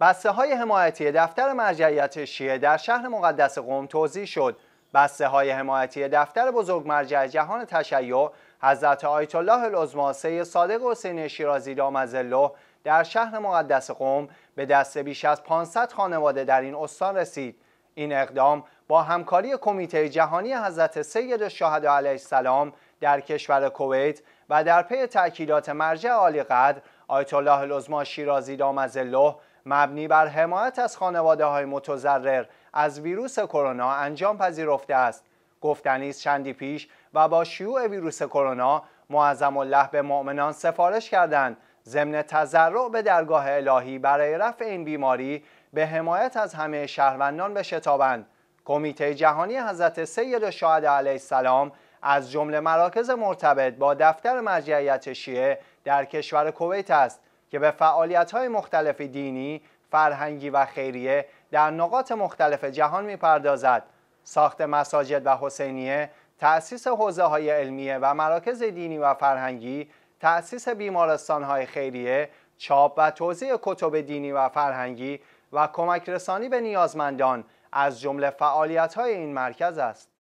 بسته های حمایتی دفتر مرجعیت شیعه در شهر مقدس قوم توضیح شد بسته های حمایتی دفتر بزرگ مرجع جهان تشیع حضرت آیت الله العظما صادق حسین شیرازی دامزله در شهر مقدس قوم به دست بیش از 500 خانواده در این استان رسید این اقدام با همکاری کمیته جهانی حضرت سید الشهدا علیه السلام در کشور کویت و در پی تأکیدات مرجع عالی قدر آیت الله العظما شیرازی دامزله مبنی بر حمایت از خانواده های متضرر از ویروس کرونا انجام پذیرفته است گفت: نیز چندی پیش و با شیوع ویروس کرونا معظم الله به مؤمنان سفارش کردند ضمن تضرع به درگاه الهی برای رفع این بیماری به حمایت از همه شهروندان بشتابند کمیته جهانی حضرت سید شاهد علیه السلام از جمله مراکز مرتبط با دفتر مرجعیت شیعه در کشور کویت است که به های مختلف دینی، فرهنگی و خیریه در نقاط مختلف جهان میپردازد. ساخت مساجد و حسینیه، تأسیس حوزه های علمیه و مراکز دینی و فرهنگی، تأسیس بیمارستان های خیریه، چاپ و توزیع کتب دینی و فرهنگی و کمک رسانی به نیازمندان از جمله فعالیت های این مرکز است.